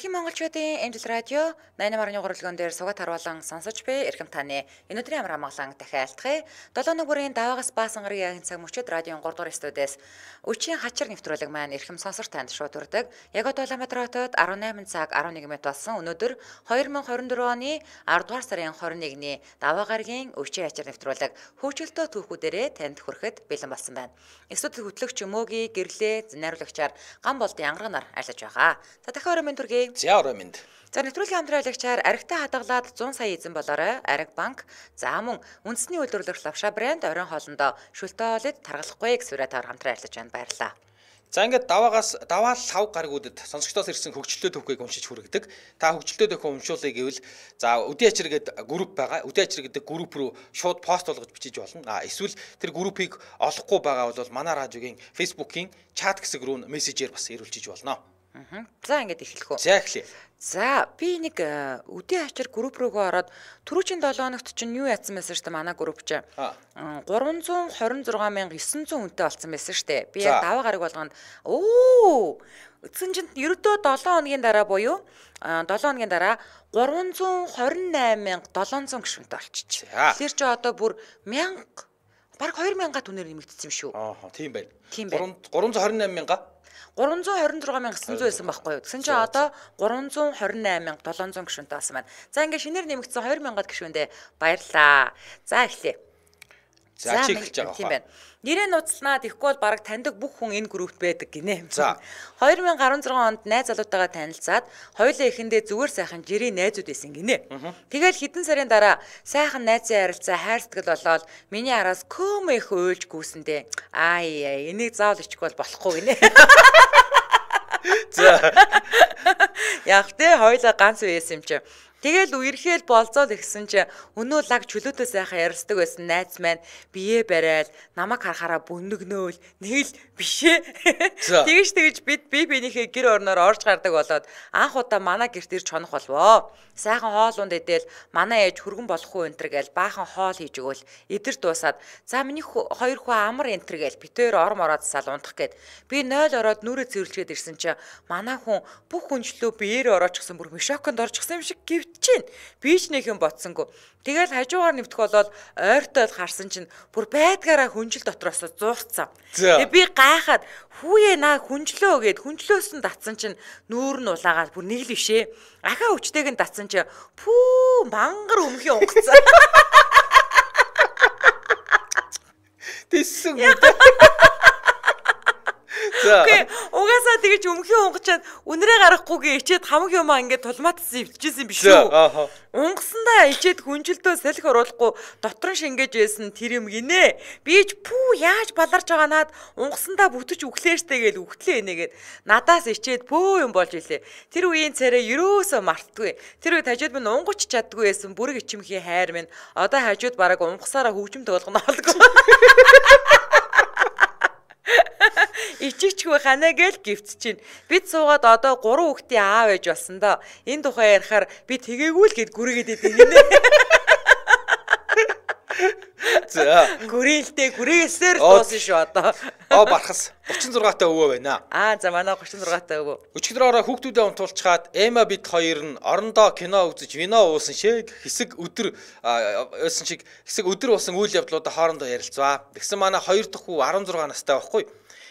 Дэлхийн монголчуудын Angel Radio 8.3 дээр сугат харуулan сонсож би эрхэм таны. Энэ өдрийн амар хамгаалан дахин айлтгая. 7 өдөр бүрийн даваагаас баасан гарын ягийн цаг мөчөд радион 3 дугаар студиэс өчийн хачир нэвтрүүлэг маань эрхэм сонсор танд шууд хүрдэг. Яг одоо Улаанбаатар хотод 18 цаг 11 минут болсон. Өнөөдөр 2024 оны 10 дугаар сарын 21-ний даваа гаргийн өчийн хачир нэвтрүүлэг хөгжилтөө түүхүүдэрээ танд хүрэхэд бэлэн болсон байна. Эсвэл хөтлөгч Мөгийн гэрлээ найруулагчаар гам болд янгарнаар ажиллаж байгаа. За дахин өрөөнд түргэе За орой минь. За нэвтрүүлгийн хамтраалагчаар аригтай хадгалаад 100 сая эзэн болоорой. Ариг банк за мөн үндэсний үйлдвэрлэх лавша брэнд орон хоолндоо шүлтөөлөд таргалахгүй эксвратаар хамтраалж байна баярлаа. За ингээд даваагаас даваа лав гаргуудад сонсогчдоос ирсэн хөгжлөлтөө төвхийг уншиж хүргэдэг. Та хөгжлөлтөө төвхөө уншуулъя гэвэл за үдээ ачир гэдэг групп байгаа. Үдээ ачир гэдэг групп руу шууд пост болгож бичиж болно. А эсвэл тэр группийг олохгүй байгаа бол манай радиогийн Facebook-ийн чат хэсэг рүү мессежээр бас ирүүлж болно. Аа. За ингээд эхлэх үү. За эхлэе. За би нэг э, үдийн хачир групп рүүгээ ороод түрүүчийн 7 хоногт чинь юу яатсан байсан шүү дээ манай групп чинь. 326900 хүнтэй болсон байсан шүү дээ. Би яг даваа гараг болгонд оо Эцэн чинь ердөө 7 хоногийн дараа буюу 7 э, хоногийн дараа 328700 гишүүнтэй болчихчих. Тэр чи одоо бүр 1000 баг 2000-а түнээр нэмэгдсэн юм шүү. Аа тийм байна. 3 328000 326900 байсан байхгүй юу? Тэгсэн чинь одоо 328700 гишүүнтэй болсон байна. За ингээд шинээр нэмэгдсэн 2000-аад гишүүндээ баярлаа. За эхлэе. За чи эхэлж байгаа байна. Нэрээ нууцлаа тэгэхгүй бол баг таньдаг бүх хүн энэ группт байдаг гинэ. За 2016 онд найз залуутайгаа танилцаад хоёулаа эхэндээ зүгээр сайхан жирийн найзууд байсан гинэ. Тэгэл хэдэн сарын дараа сайхан найзын харилцаа хайр сэтгэл болоод миний араас көмөө их ойлж гүйсэндээ ай яа энийг заавал ичихгүй бол болохгүй гинэ. За яг тэ хоёлаа ганц үеэс юм чи Тэгэл үерхэл болзол ихсэн чи өнөө лаг чөлөөтэй сайхан ярьсдаг байсан найз маань бие барайл намайг харахаараа бүннэгнөөл нэг л бишээ. Тэгэж тэгж бид бие биенийхээ гэр орноор орж гардаг болоод анх удаа манай гэрт ирж чонох болвоо. Сайхан хоол унд идэл манай ээж хөргөн болохгүй энтер гээл баахан хоол хийж өгөөл эдэр дуусаад за миний хоёр хүү амар энтер гээл битээр орм ороод сал унтах гээд би 0 ороод нүрэ цэвэрлжгээд ирсэн чи манай хүн бүх хүнчлөө биеэр орооч гсэн бүр мишоконд орж гсэн юм шиг гівч мэдчихээн. Би ч нэг юм бодсонгүй. Тэгэл хажуугаар нэвтэх болоод ойртоо л харсан чинь бүр байдгаараа хүнжил дотроос зуурцсан. Тэгээ би гайхаад хүүе наа хүнжлөө гэд хүнжлөөс нь татсан чинь нүүр нь улаагаад бүр нэг л бишээ. Ахаа өвчтэйг нь татсан чинь пүү мангар өмхий унгацсан. Тэссэн үү? Үгүй угаасаа тэгж өмхийн унгачаад үнэрээ гарахгүйгээ ичээд хамаг юмаа ингээд тулматс эвдчихсэн юм биш үү? Унгасандаа ичээд хүнжилдөө салхи оруулахгүй дотор нь шингээж байсан тэр юм гинэ. Бич пүү яаж баларж байгаанаад унгасандаа бүтэж өглөөштэй гээл өгтлээ энегээд надаас ичээд бөө юм болж илээ. Тэр үеийн царай ерөөсөө мартдаггүй. Тэр үед хажууд минь унгуч чаддгүй байсан бүрэг ичимхий хайр минь одоо хажууд бараг унгасаараа хөгжим тоглоно олгоо. Ичигчгүй ханаа гээл гівч чинь. Бид суугаад одоо 3 хүүхдийн аав ээж болсон доо. Энэ тухай ярихаар би тэгээгүй л гээд гүрэгээд идэв гинэ. За. Гүрээлтэй гүрээсээр дуусан шүү одоо. Оо бархас 36 та өвөө байна. Аа за манай 36 та өвөө. Өчигдөр ороо хүүхдүүдээ унтуулчихад Эма бид хоёр нь орондоо кино үзэж вино уусан шиг хэсэг өдөр уусан шиг хэсэг өдөр уусан үйл явдлуудаа хоорондоо ярилцваа. Тэгсэн манай хоёр дахь хүү 16 настай байхгүй юу?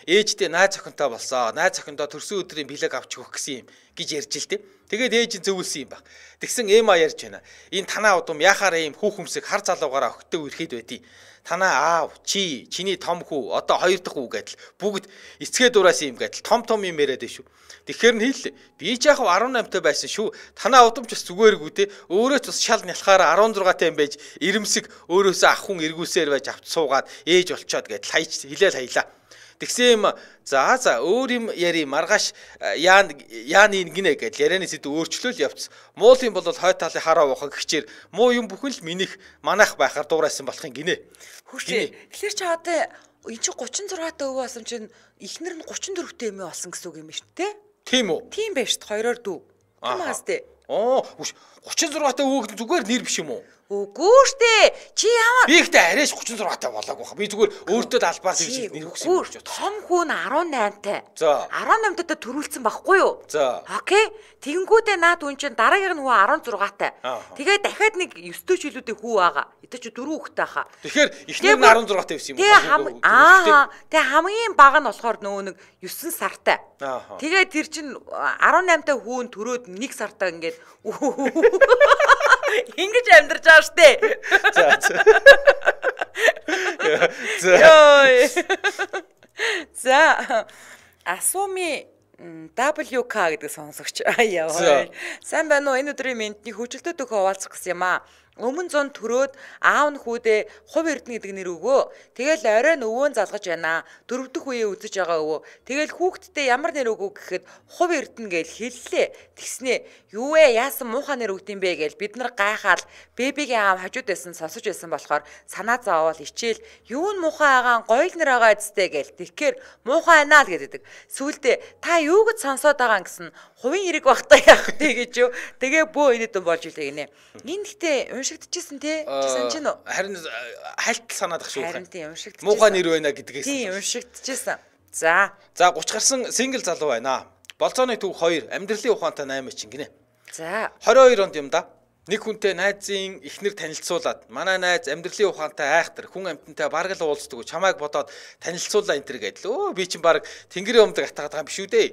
ээжтэй найз охинтой болсоо найз охиндоо төрсөн өдрийн бэлэг авч өгөх гэсэн юм гэж ярьж л тээ. Тэгээд ээж нь зөвүүлсэн юм баг. Тэгсэн эма ярьж байна. Энэ танаа удам яхаараа юм хүүхэмсэг хар залуугаараа өгтөө ирэхэд байдیں۔ Танаа аав, чи, чиний том хүү, одоо хоёр дахь хүү гэдэл бүгд эцгээ дураас юм гэдэл том том юм яриад шүү. Тэгэхээр нь хэллээ. Би ч яг 18-тай байсан шүү. Танаа удам ч бас зүгээргүй те. Өөрөө ч бас шал нялхаараа 16-тай юм байж, ирэмсэг өөрөөсөө ах хүн эргүүлсээр байж авч суугаад ээж болчоод гэдэл хайч хилээл хаялаа. Тэгсэн юм за за өөр юм яри маргааш э, яан яан ингэнэ гэдэл ярианы сэд өөрчлөл явц. Муул юм бол хой талын хараа ухаг гэхчээр муу юм бүхэн л минийх манайх байхаар дуурайсан болох юм гинэ. Хүшээ. Тэгэхээр чи одоо эн чи 36 та өвөө болсон чинь эхнэр нь 34 та эмээ болсон гэсэн үг юм биш үү те? Тийм үү? Тийм байж шүү дээ. Хоёроор дүү. Томаас те. Оо, 36 та хүүхэд зүгээр нэр биш юм уу? Үгүй штэ. Чи ямар Би ихтэй арайш 36 та болоог баха. Би зүгээр өөртөө албаар хийж нэр өгсөн гэж бодсон. Том хүн 18 та. За. 18 та төрүүлсэн баггүй юу? За. Окей. Тэнгүүдээ наад хүн чинь дараагийн хүү 16 та. Тэгээ дахиад нэг 9 жилүүдийн хүү байгаа. Эдгээр чи дөрөв хүүхэдтэй хаа. Тэгэхээр эхнэр нь 16 та байсан юм уу? Аа. Тэгээ хамгийн бага нь болохоор нөгөө нэг 9 сартай. Тэгээ тэр чинь 18 та хүүн төрөөд 1 сартаа ингээд Ингэж амьдарч байгаа штэ. За. За. Асууми WK гэдэг сонсогч аа яваа. Сайн байна уу? Энэ өдрийн мэндний хөжилтөд өгөө хуваалцах гэсэн юм аа. Өмнө зон төрөөд аав нь хүүдээ хув эрдэнэ гэдэг нэр өгөө. Тэгэл орой нь өвөө нь залгаж байна. Дөрөв дэх үеэ үзэж байгаа өвөө. Тэгэл хүүхдтэй ямар нэр өгөө гэхэд хув эрдэнэ гэж хэллээ. Тэгснээ юу вэ? Яасан муухай нэр өгд юм бэ гэж бид нар гайхаал бэбигийн аав хажууд байсан сонсож байсан болохоор санаа заавал ичээл юу нь муухай агаан гоёл нэр байгаа эцтэй гэж. Тэгэхэр муухай анаа л гэдэг. Сүүлдээ та юу гэж сонсоод байгаа гэсэн хувийн хэрэг багтаа яах вэ гэж юу. Тэгээ бөө энэ дүн болж илээ гинэ. Энэ гэтээ уншигдчихсэн тий. Жисэн чинь үү? Харин э, хальт санаад ах шүү. Харин тий уншигдчихсэн. Муухай нэр байна гэдгээс. Тий уншигдчихсэн. За. За 30 гарсан сингл залуу байна. Болцооны төв 2, амьдралын ухаантай 8 чинь гинэ. За. 22 онд юм да. Нэг хүнтэй найзын ихнэр танилцуулаад манай найз амьдралын ухаантай айхтар хүн амьтантай бараг л уулздаг. Чамайг бодоод танилцуулаа энэ төр гэдэл. Өө би чинь бараг тэнгэрийн өмдөг атгаад байгаа юм биш үү дээ.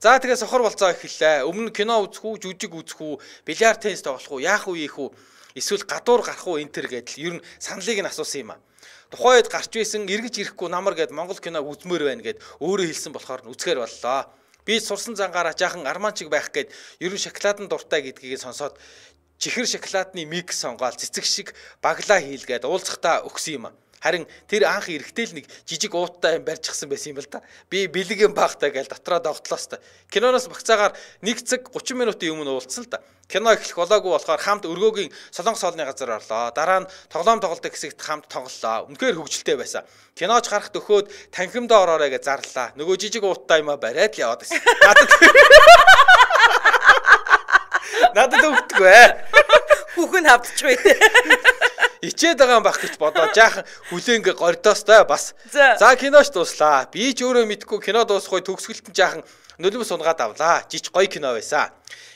За тэгээ сохор болцоо эхэллээ. Өмнө кино үзэх үү, жүжиг үзэх үү, бильярд теннис тоглох уу, яах үе их үү, эсвэл гадуур гарах уу энэ төр гэдэл ер нь саналыг нь асуусан юм аа. Тухайн үед гарч исэн эргэж ирэхгүй намар гэд Монгол кино үзмээр байна гэд өөрөө хэлсэн болохоор нь үзэхэр боллоо. Би сурсан зангаараа жаахан арманчиг байх гэд ер нь шоколадн дуртай гэдгийг сонсоод чихэр шоколадны микс сонгоод цэцэг шиг баглаа хийлгээд уулзахта өгсөн юм аа. Харин тэр анх эрэхтэй л нэг жижиг ууттай юм барьчихсан байсан юм л да. Би бэлэг юм багтай гэж дотроо давтлаас та. Киноноос багцаагаар 1 цаг 30 минутын өмнө уулцсан л да. Кино эхлэх болоогүй болохоор хамт өргөөгийн солонгос хоолны газар орлоо. Дараа нь тоглоом тоглолтын хэсэгт хамт тоглолоо. Үнэхээр хөвгөлтэй байсан. Киноч гарахт өгөөд танхимдаа ороорой гэж зарлаа. Нөгөө жижиг ууттай юм а бариад л яваад байсан. Надад Надад өгдөг ээ. Хүүхэн хавдчих бай ичээд байгаа юм бах гэж бодоо. Жаахан хүлээнгээ гордоостой бас. За киноч дуслаа. Би ч өөрөө мэдгүй кино дуусахгүй төгсгөлт нь жаахан нөлөөс унгаад авлаа. Жич гоё кино байсан.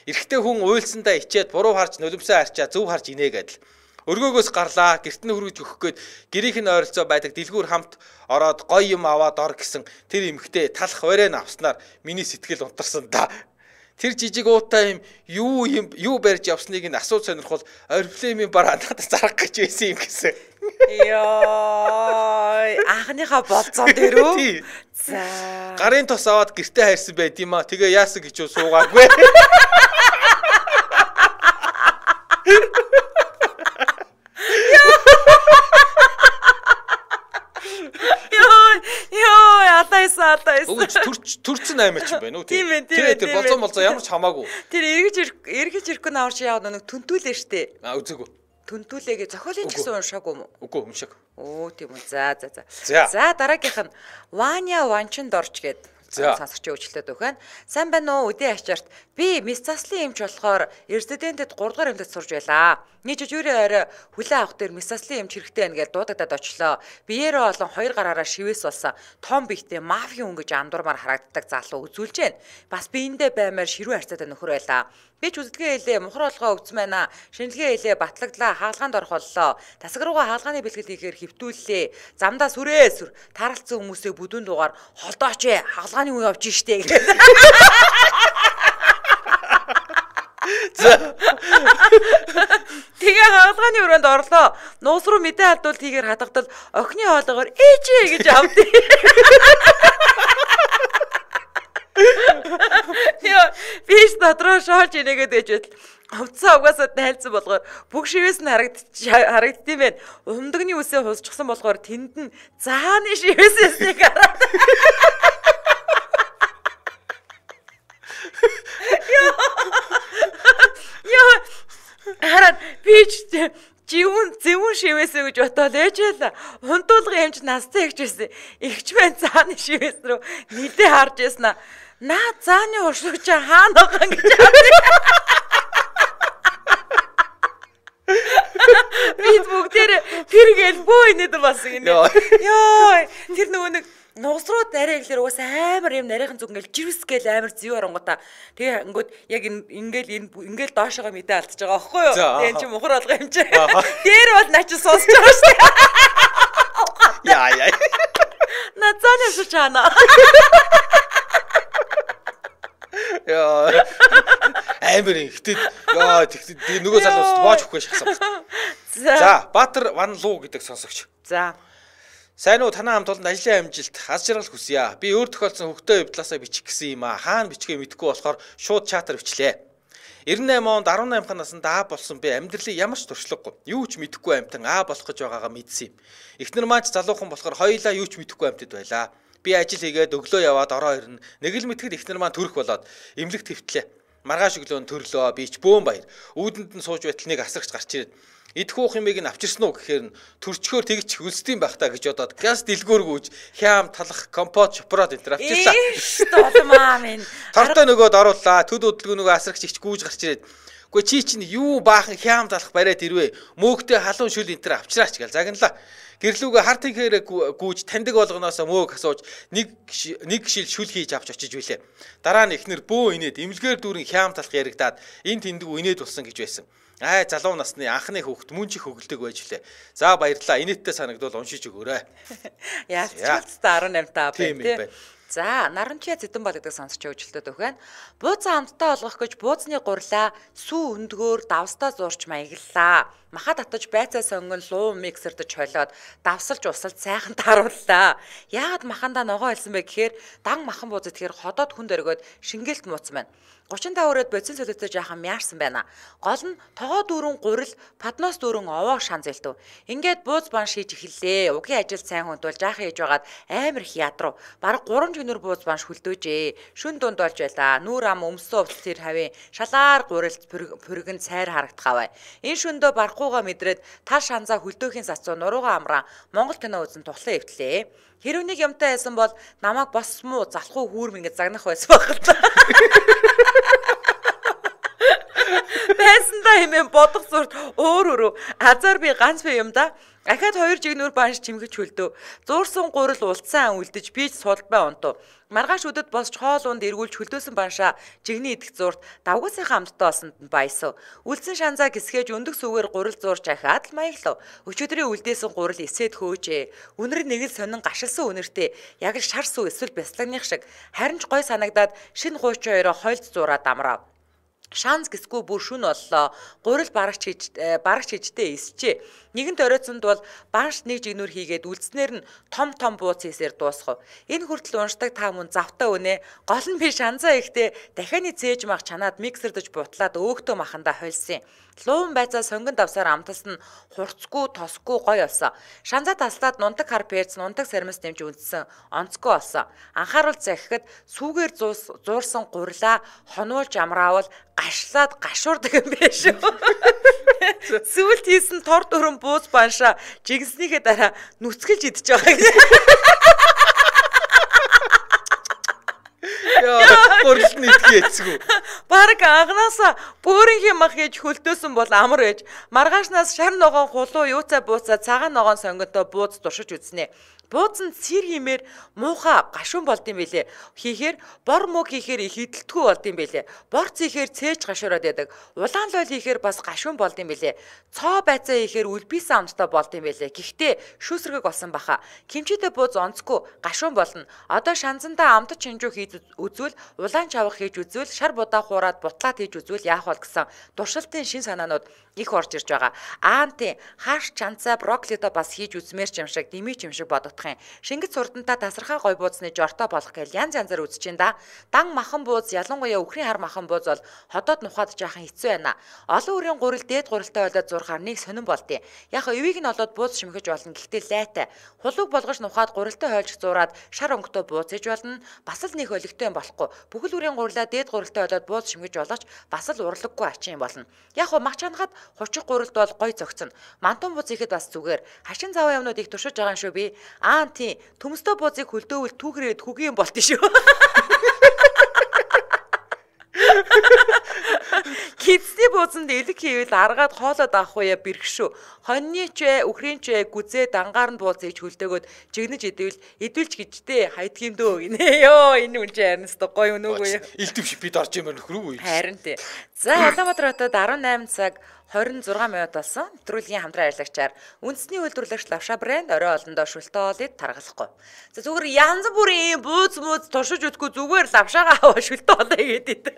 Ирэхдээ хүн уйлсандаа ичээд буруу харж нөлөөсөө харчаа зөв харж инэ гэдэл. Өргөөгөөс гарлаа. Гэрт нь хөргөж өгөх гээд гэрийнх нь ойролцоо байдаг дэлгүүр хамт ороод гоё юм аваад ор гэсэн тэр эмхтэй талах хорийн авснаар миний сэтгэл унтарсан да тэр жижиг уутай юм юу юм юу барьж явсныг нь асууж сонирхол орифлеймийн бараа надад зарах гэж байсан юм гэсэн. Йой анхныхаа болцонд ирүү. За. Гарын тос аваад гэрте хайрсан байт юм а. Тэгээ яасан гэж суугаагүй. Йой. Йой. Алаа исэн, алаа исэн. Өгөөч төрч төрцөн аймач юм байна уу тийм ээ. Тийм ээ. Тэр болзон болзон ямар ч хамаагүй. Тэр эргэж эргэж ирэхгүй наварч яав нэг түнтүүлээ штэ. А үзэгүү. Түнтүүлээгээ зохиолын ч гэсэн уншаагүй юм уу? Үгүй уншаагүй. Оо тийм үү. За за за. За дараагийнх нь Ваня Ванчин дорч гэдэг. За сонсогч өчлөөд өгөн. Сайн байна уу? Үдээ ачаарт Би мис заслын эмч болохоор резидентэд 3 дугаар эмчэд сурж байлаа. Нэг жижүүрийн орой хүлээ авах дээр мис заслын эмч хэрэгтэй байна гэж дуудагдаад очлоо. Биеэрээ олон хоёр гараараа шивээс болсон том бихтэй мафийн хүн гэж андуурмаар харагддаг залуу үзүүлж байна. Бас биендээ баймаар ширүү харцаатай нөхөр байлаа. Би ч үзлэгээ хэлээ мухар олгоо өгсөн байна. Шинэлгээ хэлээ батлагдлаа хаалгаанд орох боллоо. Тасаг руугаа хаалгааны бэлгэл хийхээр хөвтүүллээ. Замдаа сүрээ сүр таралцсан хүмүүсээ бүдүүн дугаар холдооч ээ хаалгааны үе явж штэ гэх. Тэгээ хаалганы өрөөнд орлоо. Нуус руу мэдээ халдуулт хийгээр хадагдал охины хоолоогоор ээжээ гэж авдээ. Яа, биш дотроо шоолж инегээд ээж байтал хувцас угаасаа тайлцсан болгоор бүх шивээс нь харагд харагдтiin байна. Умдагны үсээ хусчихсан болохоор тэнд нь зааны шивээс эснийг хараад Хараад би ч живүн зэвүн шивээсэ гэж бодоод ээжэл хунтуулгын хэмж настай ихж байсан. Ихч байн цааны шивээс рүү нилээ харж ясна. Наа цааны уршууч хаана байгаа гэж бид бүгдээр тэр гээл бөө инээд бас гинэ. Йоо, тэр нөгөө нэг Нугас руу нарай гэхэлэр угаасаа амар юм нарийнхан зүг ингээл жирвс гэл амар зүү оронгота. Тэгээ ангууд яг ингээл ингээл доошоогоо мэдээ алдчихж байгаа аахгүй юу? Тэгээ чи мухар алга юм чи. Дээр бол наа чи сонсож байгаа шүү дээ. Яа яа. Нацааны сучана. Яа. Амар юм. Гэтэ яа тэгтээ нөгөө залуус боож өгөхгүй шахсан. За, Баатар Ван Луу гэдэг сонсогч. За. Сайн уу танаа хамт олонд ажлын амжилт хаз жаргал хүсье. Би өөр тохиолдсон хөвгтөө явдлаасаа бичих гэсэн юм аа. Хаана бичгээ мэдэхгүй болохоор шууд чатар бичлээ. 98 онд 18 ха насанд А болсон би амьдралын ямар ч туршлагагүй. Юу ч мэдэхгүй амтан А болох гэж байгаагаа мэдсэн юм. Эхнэр маань ч залуухан болохоор хоёулаа юу ч мэдэхгүй амтд байлаа. Би ажил хийгээд өглөө яваад ороо ирнэ. Нэг л мэтгэл эхнэр маань төрөх болоод эмлэх твтлээ. Маргааш өглөө төрлөө би ч бөөм баяр. Үүдэнд нь сууж байтал нэг асрагч гарч ирээд Эдхүү хэмээг нь авчирсан уу гэхээр нь төрчгөөр тэгж хөлсдөйм байх та гэж бодоод газ дэлгөөргүйж хям талах компот шопрод энэ авчирсан. Болмаа минь. Тортой нөгөөд оруулаа. Төд өдлгөө нөгөө асрагч ихч гүүж гарч ирээд Гэхдээ чи чинь юу баахан хям талах бариад ирвэ. Мөөгтэй халуун шүл энэ төр авчираач гэж загналаа. Гэрлүүгээ харт ихээр гүүж таньдаг болгоноос мөөг асууж нэг нэг шил шүл хийж авч очиж билээ. Дараа нь эхнэр бөө инээд эмлгээр дүүрэн хям талах яригадаад энэ тэндгүү инээд болсон гэж байсан. Аа залуу насны анхны хүүхэд мөн чих хөглөдөг байж лээ. За баярлалаа. Инээдтэй санагдвал уншиж өгөөрэй. Яалцчихвч та 18 та байх тийм. За наранчия зэдэн бол гэдэг сонсч өжилдөд өгөн. Бууцаа хамтдаа олгох гэж бууцны гурлаа сүү өндгөөр давстаа зурч маяглалаа. Маха татаж байцаа сонгон луу миксердж холиод давсалж усалж сайхан тарууллаа. Яагаад махандаа ногоо хэлсэн бэ гэхээр дан махан бууз итгэхэр ходоод хүн дөргөөд шингэлт мууц маань. 35 өрөөд бодсон солиотой жаахан мяарсан байна. Гол нь тогоо дүүрэн гурил, паднос дүүрэн овоо шан зэлтв. Ингээд бууз бан шийж эхэллээ. Угийн ажил сайн хүндвэл жаахан хийж байгаад амар их ядруу. Бараг 3 жигнэр бууз бан шүлдөөжээ. Шүн дунд болж байла. Нүүр ам өмссөн увц тэр хавийн шалаар гурил пүргэн цайр харагдхаваа. Энэ шөндөө барахгүйгаа мэдрээд тар шанзаа хөлдөөхийн сацуу нуруугаа амраа Монгол кино үзэн тухлан эвтлээ. Хэрвээ нэг юмтай байсан бол намайг босмуу залхуу хүүрм ингэ загнах байсан баг л та. хэмээн бодох зурд өөр өөр азар би ганц би юм да. Ахаад хоёр жигнүүр банш чимгэж хөлдөө. Зуурсан гурал улцсан ан үлдэж бийж сулбай унтуу. Маргааш өдөд босч хоол унд эргүүлж хөлдөөсөн банша жигний идэх зурд давгуусынхаа амттаасанд нь баясав. Үлдсэн шанзаа гисгэж өндөг сүгээр гурал зуурч ахаад л маяглав. Өчигдрийн үлдээсэн гурал эсээд хөөжээ. Үнэр нэг л сонин гашилсан үнэртэй яг л шар сүү эсвэл бяслагных шиг харин ч гой санагдаад шин хууч хоёроо хойлд зуураад амрав шанс гисгүү бүр шүн оллоо. Гурил барагч хийж э, барагч хийжтэй эсчээ. Нэгэн тороцонд бол банш нэг жигнүр хийгээд үлдснээр нь том том бууц хийсээр дуусгав. Энэ хүртэл уншдаг та мөн завтаа өнөө гол нь би шанзаа ихтэй дахианы цээж мах чанаад миксердэж бутлаад өөгтөө маханда хойлсон юм. Луун байцаа сонгонд авсаар амталсан хурцгүй тосгүй гой болсон. Шанзаа таслаад нунтаг хар перц нунтаг сармис нэмж үндсэн онцгүй болсон. Анхааруул захихад сүүгээр зуурсан гурлаа хонуулж амраавал гашлаад гашуурдаг юм биш үү? Сүүлд хийсэн тор дүрэн бууз банша жигснийхээ дараа нүцгэлж идчихэж байгаа гэсэн. Яа. Гурилд нь итгэе эцгүү. Бараг агнаасаа бөөрийнхээ мах гэж хөлдөөсөн бол амар ээж. Маргаашнаас шар ногоон хулуу юуцаа бууцаа цагаан ногоон сонгодоо бууз туршиж үзнэ. Буузан сэр хиймээр муухай гашуун болд юм бэлээ. Хийхээр бор муу хийхээр их хидэлтгүй болд юм бэлээ. Бор хийхээр цээж гашуураад ядаг. Улаан лойл хийхээр бас гашуун болд юм бэлээ. Цоо байцаа хийхээр үлбийсэн амттай болд юм бэлээ. Гэхдээ шүүсрэг болсон баха. Кимчидэ бууз онцгүй гашуун болно. Одоо шанзандаа амт чинжүү хийж үзвэл улаан чавах хийж үзвэл шар будаа хуураад бутлаад хийж үзвэл яах бол гэсэн туршилтын шин санаанууд их орж ирж байгаа. Аанти хаш чанцаа брокколидо бас хийж үзмээр ч юм шиг, дэмий ч юм шиг бодох шалтгаан. Шингэц хурдантаа тасархаа гой буудсны жортой болох гэл янз янзаар үзэж байна да. Дан махан бууз, ялангуяа өхрийн хар махан бууз бол хотоод нухад жаахан хэцүү байна. Олон үрийн гурил дээд гурилтай болоод 6.1 сонирн болдیں۔ Яг эвийг нь олоод бууз шимхэж болно. Гэхдээ лайтай. Хулууг болгож нухаад гурилтай хойлж зуураад шар өнгөтэй бууз хийж болно. Бас л нэг өлегтэй болохгүй. Бүхэл үрийн гурилаа дээд гурилтай болоод бууз шимхэж болооч бас л урлаггүй ачин болно. Яг мах чанахад хучих гурилд бол гой зөгцөн. Мантан бууз ихэд бас зүгээр. Хашин заваа юмнуудыг туршиж байгаа юм шүү би. Аа тий. Төмөстэй буузыг хөлдөөвэл түүхрээд хүгэн юм болт шүү. Кидсний буузанд элэг хийвэл аргаад хоолоод авах уу я бэрх шүү. Хоньныч вэ, үхрийнч вэ гүзээ дангаар нь бууз ийж хөлдөөгөөд жигнэж идэвэл идүүлж гэжтэй хайдгийм дөө гинэ. Йоо энэ үн чи харин өстө гоё өнөөгөө. Илдэвш бид орж юм байна хөрөө. Харин тий. За Улаанбаатар хотод 18 цаг 26 минут болсон. Нэвтрүүлгийн хамтран ажиллагчаар үндэсний үйлдвэрлэгч Лавша брэнд орой олондоо шүлтөө олоод таргалахгүй. За зүгээр янз бүрийн бөөз мөөз туршиж өгөхгүй зүгээр лавшаагаа аваа шүлтөө олоо гэдэг.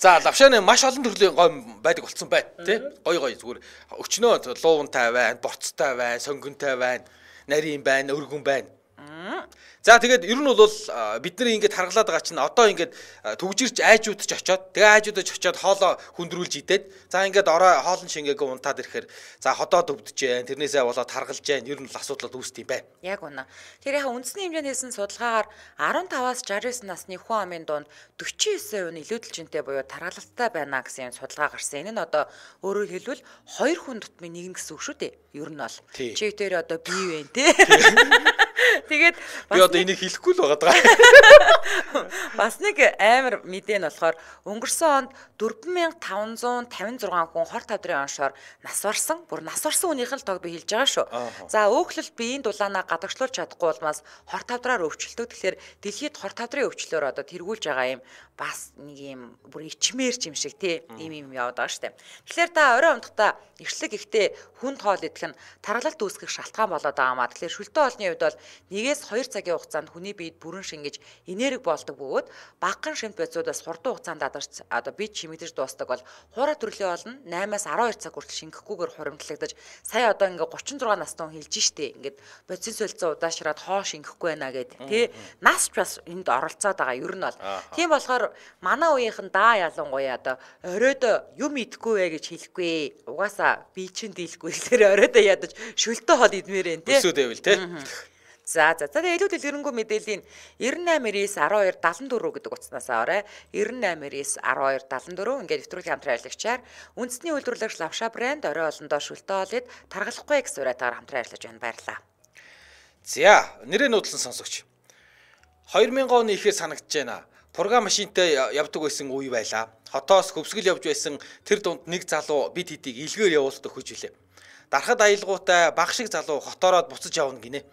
За лавшааны маш олон төрлийн гой байдаг болсон байна тий. Гой гой зүгээр өчнөө луунтай байна, борцтой байна, сонгонтой байна, нарийн байна, өргөн байна. За тэгээд ер нь бол бид нэр ингээд харгалаад байгаа чинь одоо ингээд төгжирч айжууд ч очоод тэгээ айжуудаж очоод хоолоо хүндрүүлж идээд за ингээд орой хоолн шингээгээ унтаад ирэхээр за ходоод өвдөжээ тэрнээсээ болоод харгалж जैन ер нь л асуудлууд үүсдэг юм байна. Яг үнэ. Тэр яха үндэсний хэмжээнд хийсэн судалгаагаар 15-аас 69 насны хүн амын дунд 49% нь илүүдэлжинтэй буюу тархалттай байна гэсэн судалгаа гарсан. Энэ нь одоо өөрөөр хэлбэл 2 хүн тутмын нэг нь гэсэн үг шүү дээ. Ер нь бол. Чи тэр одоо бие вэ те. Тэгээд би одоо энийг хэлэхгүй л байгаа даа. Бас нэг амар мэдэн болохоор өнгөрсөн онд 4556 хүн хор тавдрын оншоор нас барсан. Бүр нас барсан хүнийх л тог би хэлж байгаа шүү. За өөхлөлт би энэ дулаанаа гадагшлуулж чадахгүй улмаас хор тавдраар өвчлөлтөө тэгэхээр дэлхийд хор тавдрын өвчлөөр одоо тэргүүлж байгаа юм бас нэг юм бүр ичмээрч юм шиг тий ийм юм яваад байгаа штэ. Тэгэхээр та орой ундахта эрслэг ихтэй хүн тоол идэх нь тархалт үүсгэх шалтгаан болоод байгаамаа. Тэгэхээр шүлтэн олны үед бол нэгээс 2 цагийн хугацаанд хүний биед бүрэн шингэж энерги болдог бөгөөд багахан шимт бодисуд бас хурдан хугацаанд адарч одоо бид чимэгдэж дуусдаг бол хураа төрлийн олон 8-аас 12 цаг хүртэл шингэхгүйгээр хуримтлагдаж сая одоо ингээ 36 настай хүн хэлж штэ ингээд бодис солилцоо удаашраад хоо шингэхгүй байна гэд тий нас ч бас энд оролцоод байгаа ер нь бол тийм болохоор манай үеийнхэн даа ялангуяа одоо оройд юм идэхгүй вэ гэж хэлэхгүй угаасаа би чин дийлэхгүй гэхээр оройдо ядаж шөлтөө хол идмээр энэ тий өсөд байвал тий За за. За илүү дэлгэрэнгүй мэдээллийн 98991274 гэдэг утаснаас аваарай. 98991274 ингээд нэвтрүүлгийн хамтран ажиллагчаар үндэсний үйлдвэрлэгч лавша брэнд орой олондоо шүлтөө олоод таргалахгүй гэсэн уриатаар хамтран ажиллаж байна. Баярлалаа. За, нэрээ нуудлан сонсогч. 2000 оны ихээ санагдж байна. Пурга машинтай явдаг байсан үе байлаа. Хотоос хөвсгөл явж байсан тэр дунд нэг залуу бид хэдийг илгээр явуулт өгч хүлээ. Дархад аялгуутай баг шиг залуу хотороод буцаж явна гинэ.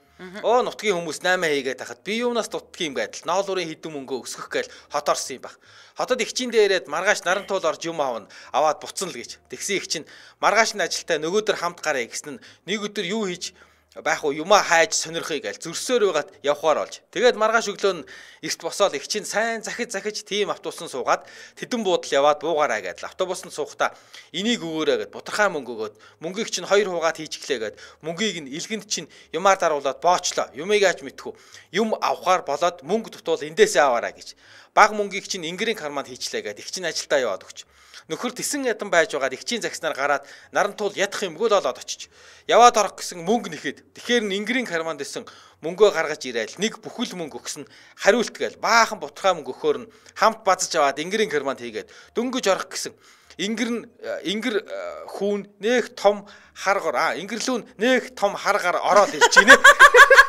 Оо нутгийн хүмүүс 8 хийгээд тахад би юунаас дутдаг юм гэдэл ноолуурын хідэн мөнгөө өсгөх гээл хот орсон юм баг. Хотод эгчин дээрээд маргааш нарантуул орж юм аавна аваад буцсан л гэж. Тэгсэн эгчин маргааш нь ажилтаа нөгөөдөр хамт гараа гэсэн нь нэг өдөр юу хийж байх уу юмаа хайж сонирхыг аль зөрсөөр байгаад явхаар олж. Тэгээд маргааш өглөө нь эрт босоод их чинь сайн захиж захиж тийм автобусан суугаад тедэн буудал яваад буугаараа гэдэл автобус нь суухдаа энийг өгөөрэй гэд бутархай мөнгө өгөөд мөнгийг чинь хоёр хуугаад хийчихлээ гэд мөнгийг нь илгэнд чинь юмар даруулаад боочлоо. Юмыг яаж мэдхүү. Юм авахаар болоод мөнгө дутуул эндээсээ аваарай гэж баг мөнгийг чинь ингэрийн карманд хийчлээ гэдэг. Их чинь ажилдаа яваад өгч. Нөхөр тэсэн ядан байж байгаад их чинь загснаар гараад нарантуул ядах юмгүй л олоод очиж. Яваад орох гэсэн мөнгө нэхэд. Тэгэхэр нь ингэрийн карманд исэн мөнгөө гаргаж ирээл нэг бүхэл мөнгө өгсөн хариулт гээл баахан бутгаа мөнгө өгөхөр нь хамт базж аваад ингэрийн карманд хийгээд дөнгөж орох гэсэн Ингэр нь э, ингэр э, хүүн нэг том харгаар аа ингэрлүүн нэг том харгаар ороод ирж гинэ.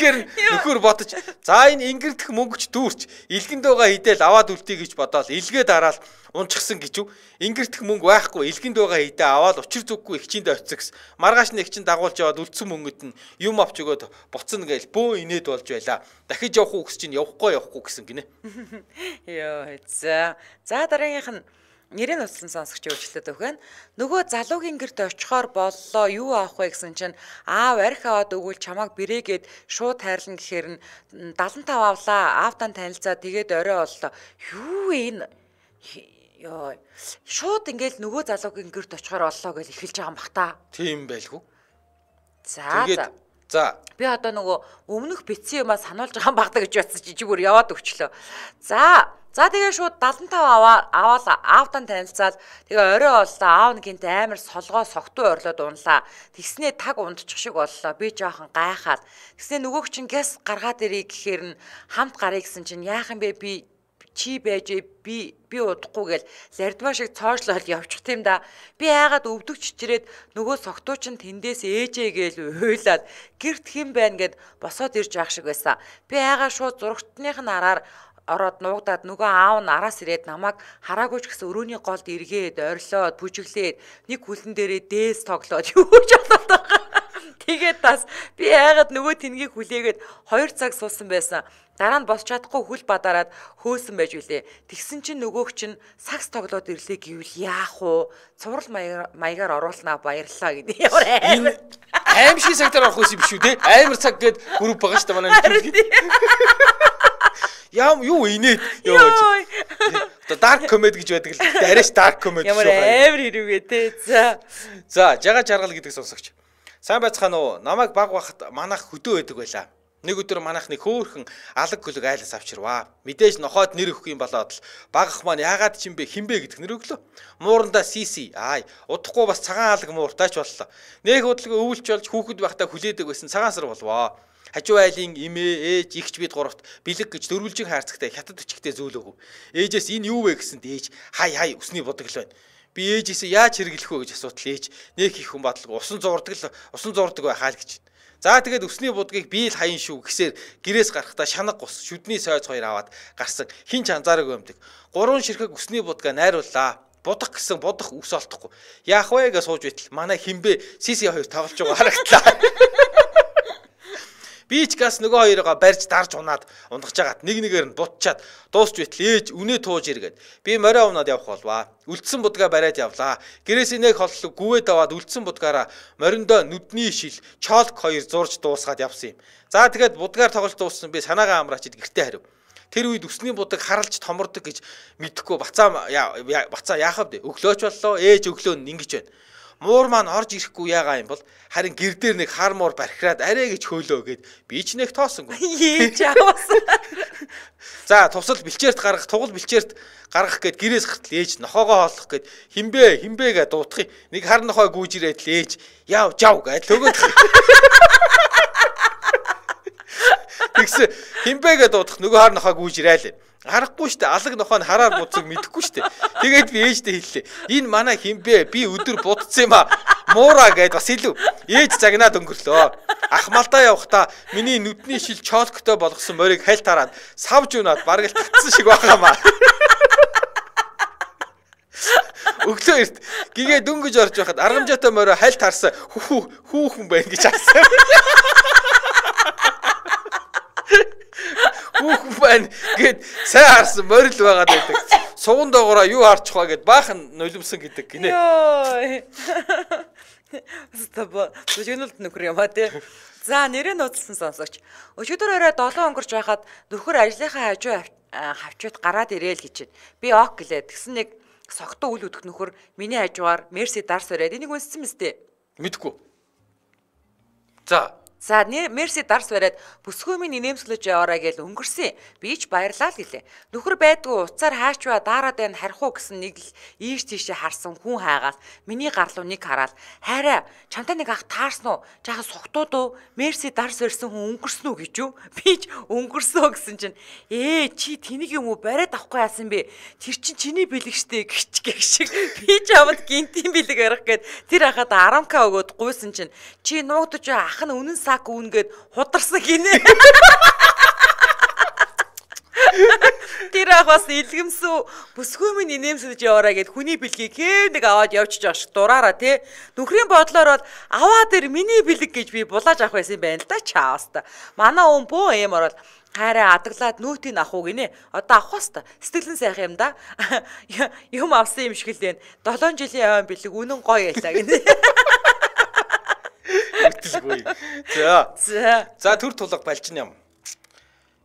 Тэгэхээр нөхөр бодож за энэ ингэрдэх мөнгөч дүүрч илгэнд байгаа хідэл аваад үлтий гэж бодоод илгээ дараал унчихсан гэжв. Ингэрдэх мөнгө байхгүй илгэнд байгаа хідэ аваад учир зүггүй ихчинд оцсогс. Маргааш нэг чин дагуулж яваад үлдсэн мөнгөд нь юм авч өгөөд буцна гээл бөө инээд болж байла. Дахиж явах уу гэсэн чинь явахгүй явахгүй гэсэн гинэ. Йоо за. За дараагийнх нь нэрийн усан сонсогч үйлчлээд өгөх нь нөгөө залуугийн гэрт очихоор боллоо юу авах вэ гэсэн чинь аав арх аваад өгвөл чамааг бэрээгээд шууд хайрлан гэхээр нь 75 авлаа аавтан танилцаа тэгээд орой боллоо юу энэ ёо шууд ингээл нөгөө залуугийн гэрт очихоор боллоо гэж эхэлж байгаа юм бах та тийм байлгүй за тэгээд За. Би одоо нөгөө өмнөх битсэн юмаа сануулж байгаа багтаа гэж бодсон чи чигээр яваад өгчлөө. За. За тэгээ шууд 75 аваа аваад аавдан танилцаад тэгээ орой боллоо аав нь гинт амар солгоо согтуу орлоод унлаа. Тэгснээ таг ундчих шиг боллоо. Би жоохон гайхаад. Тэгснээ нөгөөг чинь гэс гаргаад ирэй гэхээр нь хамт гарыг гэсэн чинь яахан бэ би чи байж би би удахгүй гэл лардмаа шиг цоошлол явчих тийм да. Би айгаад өвдөж чичрээд нөгөө согтууч нь тэндээс ээжээ гэл уйлаад гэрт хэн байна гэд босоод ирж явах шиг байсан. Би айгаа шууд зургтных нь араар ороод нуугдаад нөгөө аав нь араас ирээд намайг хараагүйч гэсэн өрөөний голд эргээд орилоод бүжиглээд нэг хүлэн дээрээ дээс тоглоод юу ч болоод байгаа. Тэгээд бас би айгаад нөгөө тэнгийг хүлээгээд 2 цаг суусан байсан. Дараа нь босч чадахгүй хүл бадараад хөөсөн байж үлээ. Тэгсэн чинь нөгөөх чинь сакс тоглоод ирлээ гэвэл яах вэ? Цуврал маягаар оруулнаа баярлаа гэдэг. Ямар амар. Аим шиг цагтаар орох үс юм биш үү те? Амар цаг гээд бүрүү байгаа шүү дээ манай. яа юу инээд явуулж. Одоо dark comedy гэж байдаг л арайш dark comedy шүү. Ямар амар хэрүүгээ те. За. За, жага жаргал гэдэг сонсогч. Сайн байцгаана уу? Намайг баг бахад манах хөдөө байдаг байлаа. Нэг өдөр манайхны хөөхөн алаг гөлөг айлаас авчирваа. Мэдээж нохоод нэр өгөх юм болоод л багах маань яагаад ч юм бэ химбэ гэдэг нэр өглөө. Муурандаа сиси аа удахгүй бас цагаан алаг мууртаач боллоо. Нэг хөдөлгөө өвөлч болж хүүхэд байхдаа хүлээдэг байсан цагаан сар болвоо. Хажуу айлын эмээ, ээж, ихч бид гуравт бэлэг гэж дөрвөлжин хаарцагтай хятад өчгтэй зөөлөв. Ээжээс энэ юу вэ гэсэнд ээж хай хай усны бодог л байна. Би ээжээсээ яаж хэрэглэх вэ гэж асуутал ээж нэг их хүн бодлого усан зурдаг л усан зурдаг байхаа л гэж. За тэгээд өсний будгийг би л хаян шүү гэсээр гэрээс гарахта шанаг гус шүдний сойц хоёр аваад гарсан хин ч анзаараагүй юмдаг. Гурван ширхэг өсний будгаа найрууллаа. Будах гэсэн бодох үс олдохгүй. Яах вэ гэж сууж байтал манай химбэ сиси хоёр тоглож байгаа харагдлаа. Би ч газ нөгөө хоёроо барьж дарж унаад унгаж жагаад нэг нэгээр нь бутчаад дуусч битл ээж үнэ тууж иргээд би морин унаад явах болваа. Үлдсэн будгаа бариад явлаа. Гэрээс инээх холлог гүвэд аваад үлдсэн будгаараа мориндоо нүдний шил чолк хоёр зурж дуусгаад явсан юм. За тэгээд будгаар тоглолт дууссан би санаагаа амраач гэртээ хариу тэр үед өсний будаг харалж томордог гэж мэдхгүй бацаа бацаа яахав дэ өглөөч боллоо ээж өглөө нь ингэж байна муур маань орж ирэхгүй ягаа юм бол харин гэр дээр нэг хар муур бархираад арай гэж хөөлөө гэд би ч нэг тоосонгүй. Ээж аваасан. За тусал бэлчээрт гаргах, тугал бэлчээрт гаргах гэд гэрээс хартал ээж нохоогоо хооллох гэд химбэ химбэ гэ дуутахыг нэг хар нохой гүйж ирээд л ээж яв жав гэд өгөөд. Тэгсэн химбэ гэ дуутах нөгөө хар нохой гүйж ирээ л. Харахгүй штэ алаг нохоо нь хараар буцыг мэдэхгүй штэ. Тэгээд би ээжтэй хэллээ. Энэ манай хинбэ? Би өдөр будцсан юм аа. Муура гэд бас хэлв. Ээж загнаад өнгөрлөө. Ахмалдаа явхдаа миний нүдний шил чолктой болгосон морийг хальт хараад савж унаад бараг л татсан шиг байх юм аа. Өглөө эрт гигээ дүнгэж орж байхад аргамжаатай морь хальт харсан. Хүүхэн байна гэж харсан. Хүүхэн байна гэд сайн харсан морил байгаад байдаг. Суган доогоороо юу харчих вэ гэд баахан нулимсан гэдэг гинэ. Стаба. Төжинөлд нөхөр юм а тий. За нэрээ нууцсан сонсогч. Өчигдөр орой 7 өнгөрч байхад нөхөр ажлынхаа хажуу хавчууд гараад ирээл гэж чинь. Би ок гэлээ. Тэгсэн нэг согтуу үл өдөх нөхөр миний хажуугаар Мерси дарс өрөөд энийг үнссэн мэт дээ. Мэдгүй. За За Мерси дарс бариад бүсгүй минь инээмсэглэж яваарай гэж өнгөрсөн. Би ч баярлаа л гэлээ. Нөхөр байдгүй уцаар хаачваа даарад байна харих уу гэсэн нэг л ийш тийшээ харсан хүн хайгаал миний гар руу нэг хараад хайраа чамтай нэг ах таарсан уу? Жаахан сухтууд уу? Мерси дарс барьсан хүн өнгөрсөн үү гэж юу? Би ч өнгөрсөө гэсэн чинь ээ чи тэнийг юм уу бариад авахгүй яасан бэ? Тэр чин чиний бэлэг штэ гихч гих шиг би чамд гинтийн бэлэг арих гээд тэр ахад 10к өгөөд гуйсан чинь чи нуугдж ах нь үнэн худлаа гүнгээд хударсан гинэ. Тэр ахас илгэмсүү бүсгүй минь инээмсэж яваараа гэд хүний бэлгийг хээ нэг аваад явчих жоох шиг дураараа тий. Нүхрийн бодлоор бол аваа дээр миний бэлэг гэж би булааж авах байсан юм байна л да чаавста. Манай өвн бөө юм орол хайраа адаглаад нүүтийг авах уу гинэ. Одоо авах бас та. Сэтгэлэн сайхан юм да. Юм авсан юм шиг л байна. 7 жилийн яваа бэлэг үнэн гоё байлаа гинэ. Итгэлгүй. За. За төр тулга балжин юм.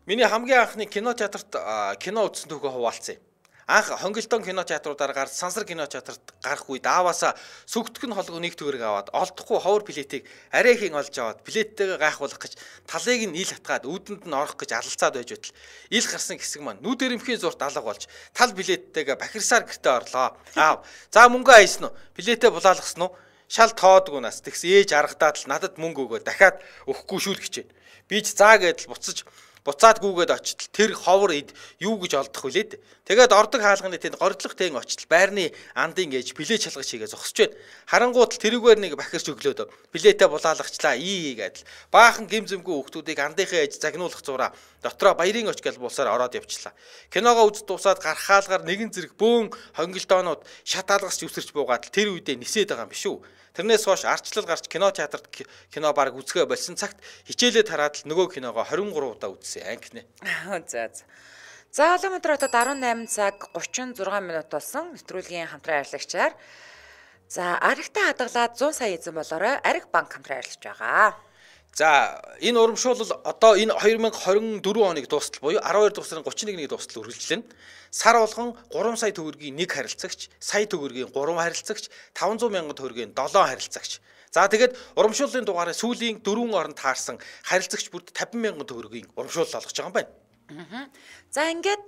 Миний хамгийн анхны кино театрт кино үзсэн түүхээ хуваалцъя. Анх Хонгилтон кино театруудаар гар сансар кино театрт гарах үед ааваасаа сүгтгэн холго нэг төгрөг аваад олдохгүй ховор билетийг арай ихэн олж аваад билеттэйгээ гайхуулах гэж талыг нь ил хатгаад үүдэнд нь орох гэж алалцаад байж байтал ил гарсан хэсэг маань нүд эрэмхийн зурт алга болж тал билеттэйгээ бахирсаар гэртээ орлоо. Аав. За мөнгө айсан уу? Билетээ булаалгасан уу? шал тоодгүй нас тэгс ээж аргадаад л надад мөнгө өгөө дахиад өгөхгүй шүүл гэжээ. Би ч заа гэдэл буцаж буцаад гүгээд очитл тэр ховор ид юу гэж олдох вүлээд тэгээд ордог хаалганы тэнд гордлогтэн очитл байрны андын гээж плеч шалгаж хийгээ зогсож байна харангуут л тэрүүгээр нэг бахирч өглөөд плетэ булаалагчлаа ий гэдэл баахан гимзэмгүй хүүхдүүдийг андынхаа ээж загнуулах зураа дотроо баярын очгал булсаар ороод явчлаа киногоо үз дуусаад гархаалгаар нэгэн зэрэг бөөн хонгилдоонууд шат алгасч үсэрч буугаад тэр үедээ нисээд байгаа юм биш үү Тэрнээс хойш арчлал гарч кино театрт кино баг үзгээ болсон цагт хичээлээ тараад л нөгөө киногоо 23 удаа үзсэн анхны. За за. За Улаанбаатар хотод 18 цаг 36 минут болсон нэвтрүүлгийн хамтран арилгагчаар за аригта хадгалаад 100 сая эзэн болоорой ариг банк хамтран арилж байгаа. За энэ урамшуулал одоо энэ 2024 оныг дуустал буюу 12 дуус сарын 31-ний дуустал үргэлжлэнэ. Сар болгон 3 сая төгрөгийн нэг харилцагч, сая төгрөгийн 3 харилцагч, 500 мянган төгрөгийн 7 харилцагч. За тэгээд урамшууллын дугаараа сүүлийн 4 орнд таарсан харилцагч бүрд 50 мянган төгрөгийн урамшуулал олгож байгаа юм байна. За ингээд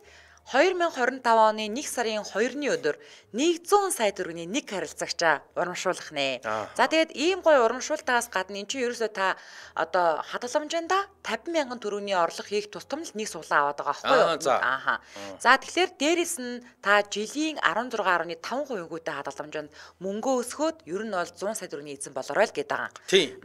2025 оны 1 сарын 2-ны өдөр 100 сая төгрөгийн нэг харилцагчаа урамшуулах нэ. За тэгээд ийм гоё урамшуултаас гадна эн чинь ерөөсөө та одоо хадгаламжиндаа 50 мянган төгрөгийн орлого хийх тусам л нэг суглаа аваад байгаа аахгүй юу? Ааха. За тэгэхээр дээрэс нь та жилийн 16.5% гүйтэй хадгаламжинд мөнгөө өсгөөд ер нь бол 100 сая төгрөгийн эзэн болорой л гэдэг байгаа. Тийм.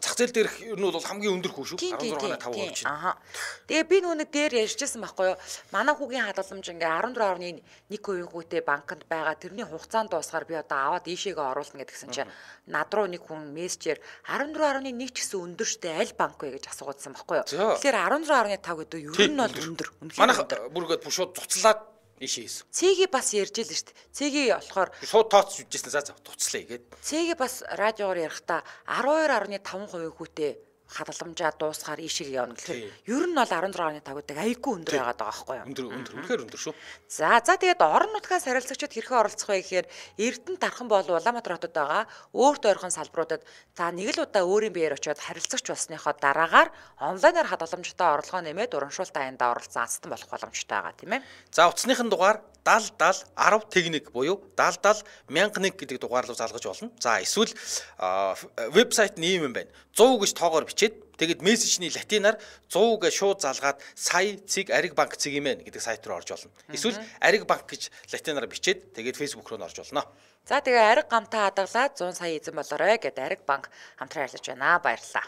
Зах зээл дээрх ер нь бол хамгийн өндөр хүү шүү. 16.5% чинь. Ааха. Тэгээ би нүг дээр ярьжсэн байхгүй юу? Манай хүүгийн хадгаламж ингээ 14.1% гүйтэй банкнд байгаа. Тэрний хугацаанд дуусгаар би одоо аваад ийшээгээ оруулна гэдгсэн чинь над руу нэг хүн мессежээр 14.1 ч гэсэн өндөр штэ аль банк вэ гэж асуусан байхгүй юу? Тэгэхээр 16.5 гэдэг нь ер нь бол өндөр. Манайх бүргээд бүр шууд цуцлаад ийшээ хийсэн. Цэги бас ярьж л шүү дээ. Цэги болохоор шууд тооцж үжсэн. За за туцлаа гэгээд. Цэги бас радиогоор ярихта 12.5% хүүтэй хараламжаа дуусгаар ийшээ явна гэхэл ер нь бол 16 оны тагуудыг аягүй өндөр байгаад байгаа байхгүй юу? Өндөр өндөр үнэхээр өндөр шүү. За за тэгээд орон нутгаас харилцагчид хэрхэн оролцох вэ гэхээр Эрдэнэ дархан бол Улаанбаатар хотод байгаа өөрт ойрхон салбаруудад за нэг л удаа өөрийн биеэр очиод харилцагч болсныхоо дараагаар онлайнаар хадаламжтай орлогоо нэмээд урамшуултаа айндаа оролцсон ацтан болох боломжтой байгаа тийм ээ. За утасныхын дугаар 70 70 10 тэгник буюу 70 1001 гэдэг дугаарлуу залгаж болно. За эсвэл э, вебсайт нь ийм юм байна. 100 гэж тоогоор бичээд тэгээд мессежний латинаар 100 гэж шууд залгаад сая цэг ариг банк цэг юм ээ гэдэг сайт руу орж олно. Эсвэл ариг банк гэж латинаар бичээд тэгээд Facebook руу н орж олно. За тэгээ ариг гамтаа хадгалаад 100 сая эзэн болоорой гэдэг ариг банк хамтран ажиллаж байна. Баярлалаа.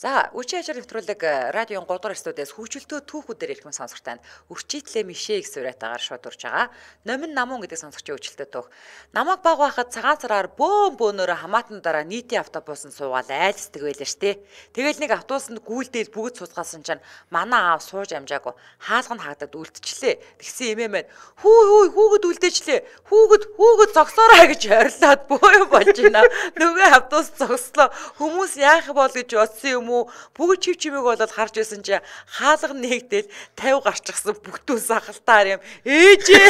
За үчи ажил нэвтрүүлэг э, радион 3 дугаар студиэс хөвчлөлтөө түүхүүдээр ирэх юм сонсогтанд өрчитлээ мишээ гэсэн үрэйтээр шуудурж байгаа. Номин намун гэдэг сонсогчийн үчлэлтөө төөх. Намаг баг байхад цагаан цараар бөөм бөөнөөр хамаатан дараа нийтийн автобус нь суугаад айлцдаг байлаа штэ. Тэгэл нэг автобусанд гүйлдээл бүгд суулгасан чинь манаа аав сууж амжаагүй хаалга нь хаагдаад үлдчихлээ. Тэгсэн юм ээ. Хүү хүү хүүгэд үлдээчлээ. Хүүгэд хүүгэд зогсоорой гэж ойрлоод бөө болж байна. Нөгөө автобус зогслоо. Хүмүүс яах бол гэж бодсон юм юм уу бүгд чив чимээг болол харж байсан чи хаалга нэгдэл 50 гарчихсан бүгдөө сахалтаар юм ээжээ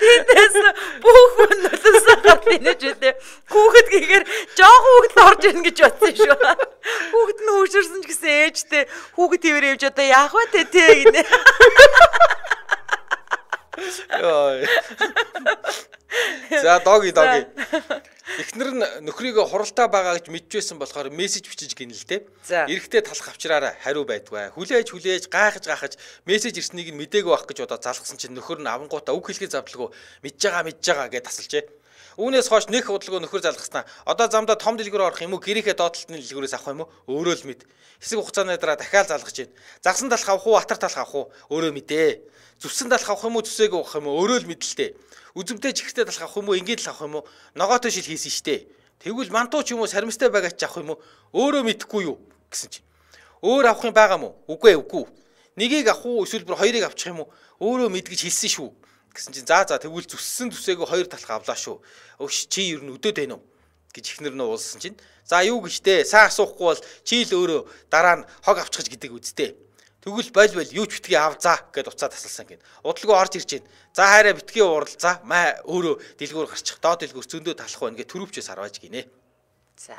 Тэндээс бүх хүн нөлөөсөн гад инеж үлээ. Хүүхэд гээгээр жоохон хүүхэд орж ирнэ гэж бодсон шүү. Хүүхэд нь хөшөрсөн ч гэсэн ээжтэй хүүхэд хэвэр явж одоо яах вэ те гинэ. Йой. За доги доги. Эхнэр нь нөхрийгөө хуралтай байгаа гэж мэдчихсэн болохоор мессеж бичиж гин л дээ. Эрэхтэй талах авчираараа хариу байдгаа. Хүлээж хүлээж гайхаж гайхаж мессеж ирснийг нь мдээгүй байх гэж бодоод залхсан чинь нөхөр нь авангуудаа үг хэлхий завдлаггүй мэдж байгаа мэдж байгаа гэж тасалжээ. Үүнээс хойш нэг удалгүй нөхөр залгаснаа. Одоо замдаа том дэлгүүр орох юм уу? Гэрийнхээ доотлолтны дэлгүүрээс авах юм уу? Өөрөө л мэд. Хэсэг хугацааны дараа дахиад залгаж гээд. Загсан талах авах уу? Атар талах авах уу? Өөрөө мэдээ. Зүссэн талх авах юм уу, зүсээгүй авах юм уу, өөрөө л мэдлээ. Үзэмтэй чихтэй талх авах юм уу, ингээд л авах юм уу, ногоотой шил хийсэн штэ. Тэгвэл мантуу ч юм уу, сармистай байгаач авах юм уу, өөрөө мэдэхгүй юу гэсэн чинь. Өөр авах юм байгаа мó? Үгүй ээ, үгүй. Нэгийг авах уу, эсвэл бүр хоёрыг авчих юм уу? Өөрөө мэдгэж хэлсэн шүү гэсэн чинь за за тэгвэл зүссэн зүсээгүй хоёр талх авлаа шүү. Өвш чи ер нь өдөөд байна уу? гэж ихнэр нь уулсан чинь за юу гэжтэй сайн асуухгүй бол чи л өөрөө дараа нь хог авчих гэж гэдэг үсттэй Тэгвэл байл байл юу ч битгий ав за гэд уцаа тасалсан гэд. Удалгүй орж ирж гин. За хайраа битгий уурал за маа өөрөө дэлгүүр гарчих доод дэлгүүр зөндөө талах байна гэд төрөвчөөс харваж гинэ. За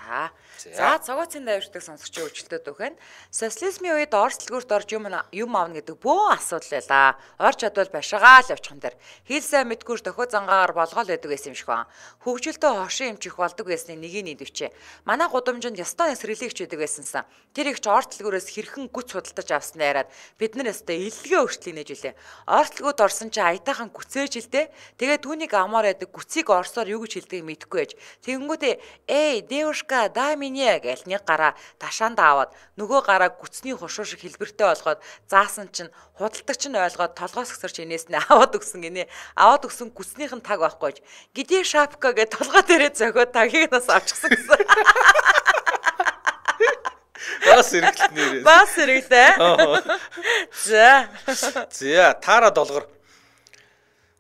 За цагаатсын дайвшдаг сонсогчдын өчлөлтөд өгөх нь социализмын үед Орос дэлгүүрт орж юм юм авна гэдэг бөө асуудал байлаа. Орч чадвал башигаа л явчихсан дэр. Хил сайн мэдгүйр дохио зангаар болгоол байдаг байсан юм шиг байна. Хөвгөлтөө хошин эмчих болдог байсны нэгийн нэг дэвчээ. Манай гудамжинд ёстой нэсрэлэгч байдаг байсансан. Тэр ихч Орос дэлгүүрээс хэрхэн гүц судалдаж авснаа яриад бид нар ёстой илгээ өөрчлөлийг нээж үлээ. Орос дэлгүүрт орсон чи аятайхан гүцээж илтээ. Тэгээ түүнийг амаар байдаг гүцийг орсоор юу гэж хэлдгийг мэдэхгүй байж. Тэгэнгүүт ээ, девушка, дай миний гээл нэг гараа ташаанд ааваад нөгөө гараа гүцний хошуу шиг хэлбэртэй болгоод заасан чинь худалдаг чинь ойлгоод толгоос гсэрч инээс нь аваад өгсөн гинэ. Аваад өгсөн гүцнийх нь таг байхгүй. Гидэ шапка гэ толгоо дээрээ зөгөө тагийг нас авчихсан гэсэн. Бас хэрэглэнээр. Бас хэрэглээ. За. За, таара долгор.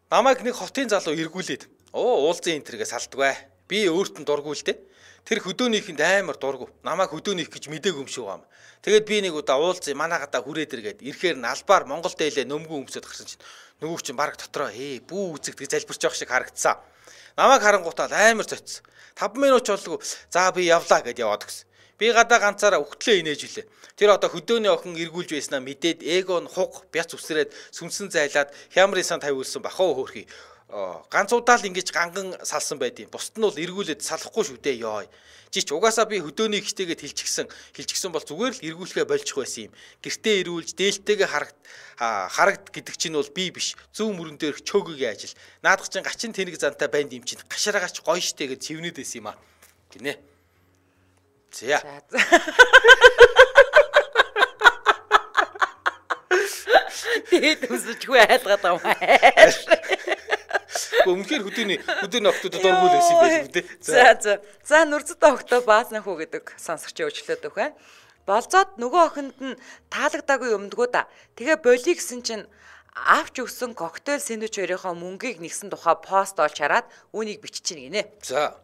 Намайг нэг хотын залуу эргүүлээд. Оо, уулзын энтергээ салдгүй. Би өөрт нь дургүй л дээ тэр хөдөөнийхэнд амар дургу. Намайг хөдөөнийх гэж мдэг юм шүү гам. Тэгээд би нэг удаа уулзъя манай гадаа хүрээд иргээд ирэхээр нь албаар Монгол дээлээ нөмгөн өмсөд гарсан чинь нөгөө чинь баг дотроо ээ бүү үзэгдэг залбирч явах шиг харагдсан. Намайг харангуутаа амар цоцсон. 5 минут ч болгүй. За би явлаа гэд яваад гисэн. Би гадаа ганцаараа өгтлөө инээж илээ. Тэр одоо хөдөөний охин эргүүлж байснаа мэдээд эго нь хуг бяц үсрээд сүнсэн зайлаад хямрын сан тавиулсан бахаа хөөрхий ганц удаа л ингэж ганган салсан байд юм. Бусд нь бол эргүүлээд салахгүй шүү дээ ёо. Жич угаасаа би хөдөөний ихтэйгээ хилчгсэн. Хилчгсэн бол зүгээр л эргүүлэхэ болчих байсан юм. Гэртээ эргүүлж дээлтэйгээ харагд харагд гэдэг чинь бол би биш. Зөв мөрөн дээрх чөөгийн ажил. Наадах чинь гачин тэнэг зантай банд юм чинь гашраагач гоё штэ гэж цэвнэд байсан юм аа. Гинэ. За. Тэгээд үсэжгүй айлгаад байгаа юм аа. Тэгэхгүй үнэхээр хөдөөний хөдөөний охтууд дургуул байсан байх үү те. За за. За нүрдэд охтоо баазна хүү гэдэг сонсогч өчлөөд өгөх байна. Болзоод нөгөө охинд нь таалагдаагүй өмдгөө да. Тэгээ болиё гэсэн чинь авч өгсөн коктейл сэндвич хоёрынхоо мөнгийг нэгсэн тухай пост олж хараад үүнийг биччихнэ гинэ. За.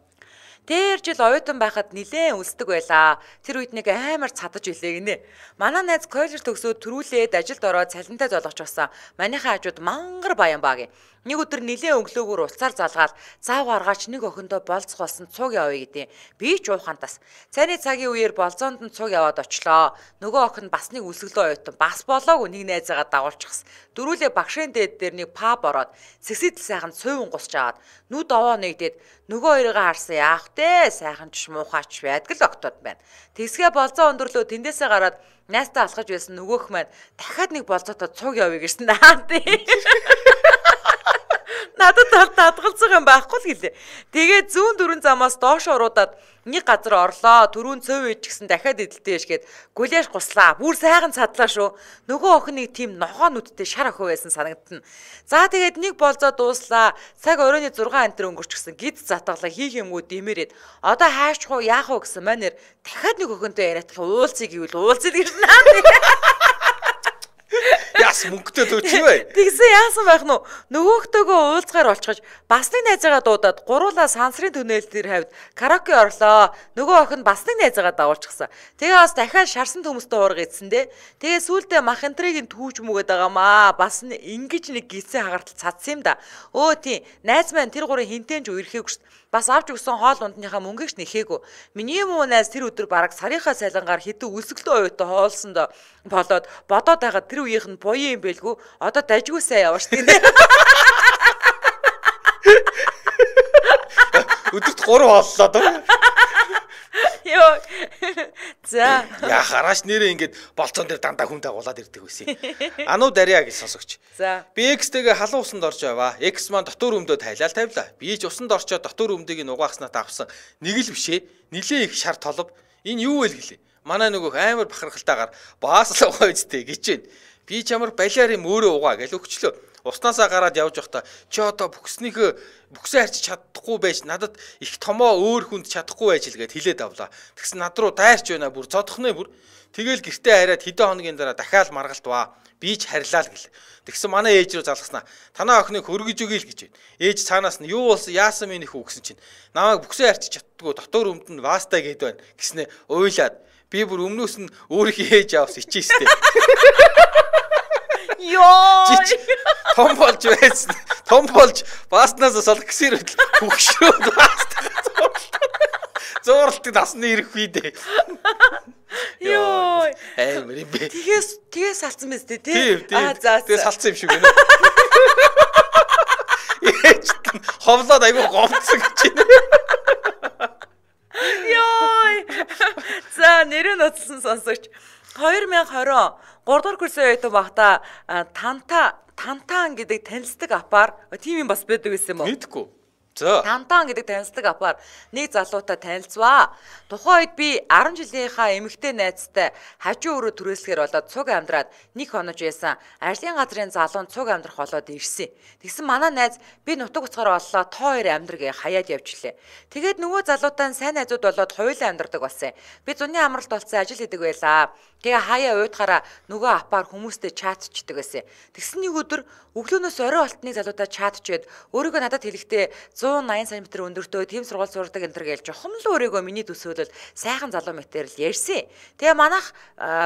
Тэр жил оюутан байхад нилээн үлсдэг байлаа. Тэр үед нэг амар цадаж билээ гинэ. Манай найз коллеж төгсөөд төрүүлээд ажилд ороод цалинтай болгоч басан. Манайхаа хажууд мангар баян баг юм. Нэг өдөр нилээ өглөөгөр уцаар залгаад цааг аргаач нэг охиндоо болцох болсон цуг явъя гэдэг. Би ч уухантаас цайны цагийн үеэр болзоонд нь цуг яваад очлоо. Нөгөө охин бас нэг үсгэлөө ойтон бас болоог нэг найзаагаа дагуулчихсан. Дөрүүлээ багшийн дээд дээр нэг паб ороод сэксидл сайхан цуйван гусч аваад нүд овоо нэгдээд нөгөө хоёрыгаа харсан яах вэ? Сайхан ч муухайч байдаг л октод байна. Тэсгээ болзоо өндөрлөө тэндээсээ гараад найстаа алхаж байсан нөгөөх маань дахиад нэг болзоотой цуг явъя гэсэн даа тий. Надад бол татгалцах юм байхгүй л гэлээ. Тэгээд зүүн дөрөн замаас доош уруудаад нэг газар орлоо. Төрүүн цөв ээж гэсэн дахиад эдэлтэйш гээд гүлээш гуслаа. Бүр сайхан цадлаа шүү. Нөгөө охиныг тийм ногоо нүдтэй шар охин байсан санагдана. За тэгээд нэг болзоо дууслаа. Цаг оройны 6 антер өнгөрчихсөн. Гид затглаа хийх юмгүй дэмэрэд. Одоо хаашч хуу яах вэ гэсэн манер дахиад нэг охинтой яриадах уулзъя гэвэл уулзъя гэж наа бас мөнгөтэй төвчгүй бай. Тэгсэн яасан байх нь нөгөөхтэйгөө уулзгаар олчгож бас нэг найзаагаа дуудаад гуруула сансрын түнэл дээр хавьд караоке орлоо. Нөгөө охин бас нэг найзаагаа дагуулчихсан. Тэгээ бас дахиад шарсан төмөстөө уурга идсэндээ. Тэгээ сүүлдээ мах энтригийн түүж мүгэд байгаамаа. Бас ингэж нэг гисээ хагартал цацсан юм да. Өө тий найз маань тэр гурыг хинтэнж үерхийг гүшт бас авч өгсөн хоол ундныхаа мөнгөч нэхээгүй. Миний муу найз тэр өдөр бараг сарынхаа цалингаар хитүү үсгэлтөө оюутан хоолсон до болоод бодоод байгаа тэр үеийнх нь буян юм бэлгүй. Одоо дажгүй сайн яваач тийм ээ. Өдөрт 3 хооллоо дөө. Йоо За. Яа хараач нэрээ ингээд болцон дээр дандаа хүн дагуулад ирдэг байсан. Ану дарья гэж сонсогч. За. Би X-тэйгээ халуун усанд орж яваа. X маань дотор өмдөө тайлал тавила. Би ч усанд орчоод дотор өмдөгийг нь угаагснаа авсан. Нэг л бишээ. Нилээ их шар толов. Энэ юу вэ гэлээ. Манай нөгөөх амар бахархалтайгаар баас л угаа үзтээ гэж байна. Би ч ямар балиар юм өөрөө угаа гэж өгчлөө. Уснаасаа гараад явж байхдаа чи одоо бүкснийхөө бүксээ харч чадахгүй байж надад их томоо өөр хүнд чадахгүй байж л гэд хэлээд авлаа. Тэгс над руу дайрч байна бүр цодохны бүр. Тэгэл гэртээ хараад хэдэн хоногийн дараа дахиад маргалт баа. Би ч харилаа л гэл. Тэгсэн манай ээж рүү залгаснаа. Танаа охиныг хөргөж өгье л гэж байна. Ээж цаанаас нь юу болсон яасан минь их үү гэсэн чинь намайг бүксээ харч чаддгүй дотор өмдөнд васта гээд байна гэснээ уйлаад би бүр өмнөөс нь өөрийнхөө ээж авс ичээстэй. Йоо. Том болж байсан. Том болж бааснаас солгсэр хөдөл хөвгшөөд баастаа. Зуурлтыг насны ирэх бий дээ. Йоо. Амар юм бэ. Тэгээс тэгээс салцсан биз дээ тий. Аа за. Тэгээс салцсан юм шиг байна. Ээж ховлоод айгүй говцсон гэж байна. Йоо. За нэрэн утсан сонсогч. 2020 3 дугаар курсээ явдаг багта танта тантан гэдэг танилцдаг апаар тийм юм бас байдаг гэсэн юм уу? Мэдгүй. За. Тантан гэдэг танилцдаг апаар нэг залуутай танилцваа. Тухайн үед би 10 жилийнхаа эмэгтэй найзтай хажуу өрөө түрээслэхээр болоод цуг амьдраад нэг хонож байсан. Ажлын газрын залуу цуг амьдрах болоод ирсэн. Тэгсэн манай найз би нутаг уцгаар боллоо тоо хоёр амьдргээ хаяад явчихлээ. Тэгээд нөгөө залуутай сайн найзууд болоод хоёулаа амьдрдаг болсон. Би зуны амралт болсон ажил хийдэг байлаа. Тэгээ хаяа уйдгаараа нөгөө апаар хүмүүстэй чатчдаг гэсэн. Тэгсэн нэг өдөр өглөөнөөс орой болтны залуудаа чатчээд өөрийгөө надад хэлэхдээ 180 см өндөртөө тэм сургууль сурдаг энэ төр гээл жохом л өөрийгөө миний төсөөлөл сайхан залуу мэтэр л ярьсан. Тэгээ манах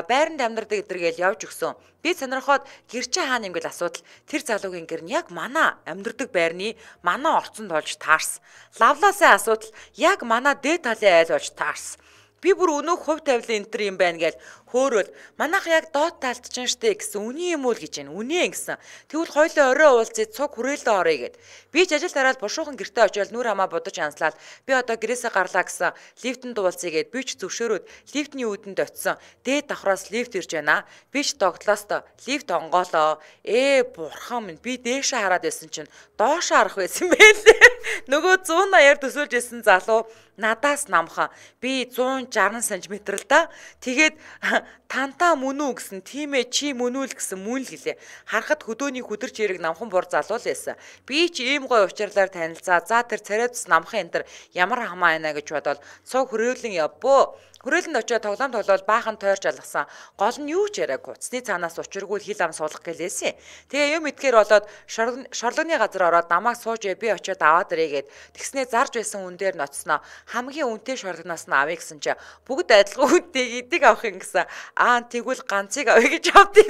байранд амьдардаг эдэр гээл явж өгсөн. Би сонирхоод гэрчээ хаа нэмгэл асуудал тэр залуугийн гэр нь яг мана амьдардаг байрны мана орцонд олж таарсан. Лавлаасаа асуудал яг мана дээд талын айл олж таарсан. Би бүр өнөө хувь тавилан энэ төр юм байна гээл хөөрөл манайх яг доод талд чинь штэ гэсэн үний юм уу л гэж байна. Үнэ гэсэн. Тэгвэл хоёлоо орой уулзъя цуг хүрээлэн орё гэд. Би ч ажил дараад бушуухан гэртээ очиод нүр хамаа бодож анслаад би одоо гэрээсээ гарлаа гэсэн лифтэнд дуулцъя гэд би ч зөвшөөрөөд лифтний үүдэнд очисон. Дээд давхраас лифт ирж байна. Би ч тогтлоос лифт онгоолоо. Ээ бурхан минь би дээшээ хараад байсан чинь доош харах байсан байлээ. Нөгөө 180-аар төсөөлж байсан залуу надаас намхан би 160 см л да. Тэгээд тантаа мөн үү гэсэн тийм ээ чи мөн үү л гэсэн мөн л гэлээ. Харахад хөдөөний хөдөрч ирэг намхан бур залуу л байсан. Би ч ийм гой уучрлаар танилцаа. За тэр царайдс намхан энэ төр ямар хамаа байна гэж бодоод цог хөрөөлөн явбөө Хөрөөлөнд очиод тоглоом тоглоод баахан тойрч алгасан. Гол нь юу ч яриаг гуцсны цаанаас учиргүй хил ам суулгах гэлээсэн. Тэгээ юм итгэр болоод шорлогны газар ороод намайг сууж би очиод аваад ирээгээд тэгснээ зарж байсан үн дээр ноцсноо. Хамгийн үнэтэй шорлогноос нь авъя гэсэн чи бүгд адилхан үнэтэй эдэг авах юм гэсэн. Аа тэгвэл ганцыг авъя гэж авдیں۔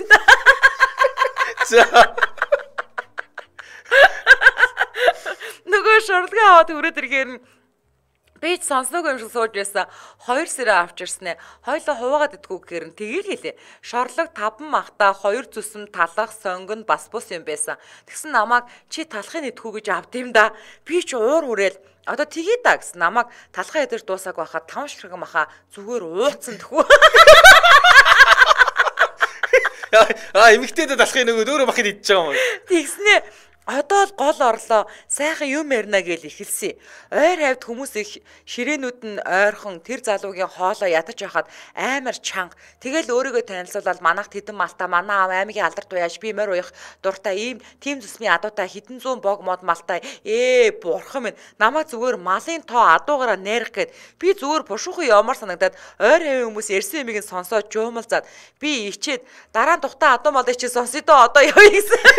За Нөгөө шорлогоо аваад өрөөд иргээр нь Би ч сонсног юм шиг сууж байсан. Хоёр сэрээ авч ирсэн ээ. Хойлоо хуваагаад идэггүй гэхээр нь тэгээл хэлээ. Шорлог таван махта хоёр зүсэм талах сонгон бас бус юм байсан. Тэгсэн намайг чи талахын идэггүй гэж авд юм да. Би ч уур урээл одоо тгий да гэсэн намайг талхаа идэж дуусааг байхад таван ширхэг маха зүгээр ууцсан тэхүү. Аа эмэгтэйдээ талахын нөгөө дөөрөө махад идчихэж байгаа юм. Тэгснэ. Одоо л гол орлоо. Сайхан юм ярина гэж эхэлсэн. Ойр хавьд хүмүүс их ширээнүүд нь ойрхон тэр залуугийн хоолоо ядаж байхад амар чанга. Тэгэл өөрийгөө танилцуулаад манахт хідэн малта манай аав аймгийн алдар туяаш би морь уух дуртай ийм тим зүсмийн адуутай хідэн зүүн бог мод малтай ээ бурхан минь намаа зүгээр малын тоо адуугараа нэрх гээд би зүгээр бушуухан ямаар санагдаад ойр хавийн хүмүүс ерсэн юмыг нь сонсоод жуумалзаад би ичээд дараа нь тухтаа адуу мал ичээ сонсё доо одоо явъя гэсэн.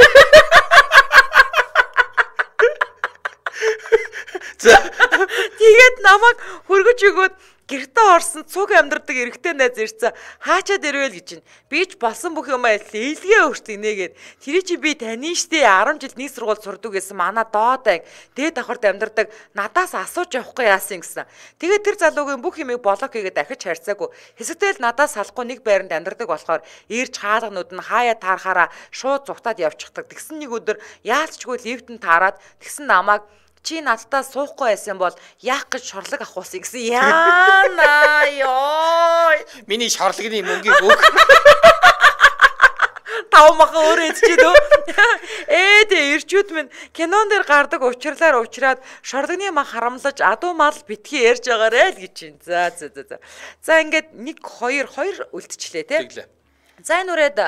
гэсэн. Тэгээд намайг хөргөж өгөөд гэртээ орсон цуг амьдрдаг эрэгтэй найз ирсэн. Хаачаад ирвэл гэж байна. Би ч болсон бүх юм айл ээлгээ өөрт инээгээд тэр чи би таны штэ 10 жил нийс сургууль сурдаг гэсэн манай доодаг дээд давхарт амьдрдаг надаас асууж явахгүй яасан гэсэн. Тэгээд тэр залуугийн бүх юмыг блок хийгээд дахиж харьцаагүй. Хэсэгтэл надаас салахгүй нэг байранд амьдрдаг болохоор ирж хаалганууд нь хаяа таархаараа шууд зүгтаад явчихдаг. Тэгсэн нэг өдөр яалтчгүй лифтэнд таарад тэгсэн намайг чи надтай суухгүй байсан бол яах гэж шорлог авахулсан гэсэн яана ёо. Миний шорлогны мөнгөийг өг. Тавмаха өөрөө идчихэд өө. Ээ тэ ирчүүд минь кинон дээр гардаг уучрлаар уучраад шорлогны мах харамлаж адуу мал битгий ярьж байгаарэ л гэж чинь. За за за. За ингээд 1 2 2 үлдчихлээ те. Тэглээ. За энэ үрээд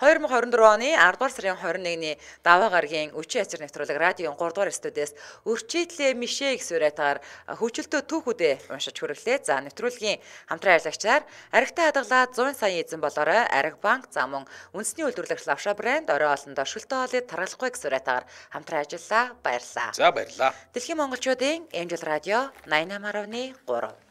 2024 оны 10 дугаар сарын 21-ний даваа гаргийн өчийн ачаар нэвтрүүлэг радиогийн 3 дугаар студиэс өрчийдлээ мишээ гэсэн үрээгээр хүчлөлтөө түүхүүдээ уншиж хүргэлээ. За нэвтрүүлгийн хамтран ажиллагчаар аригтай хадгалаад 100 сая эзэн болоорой. Ариг банк замун үндэсний үйлдвэрлэгч лавша брэнд орой олондоо шүлтөө хоолыг тархахгүй гэсэн үрээгээр хамтран ажиллаа. Баярлалаа. За баярлалаа. Дэлхийн монголчуудын Angel Radio 88.3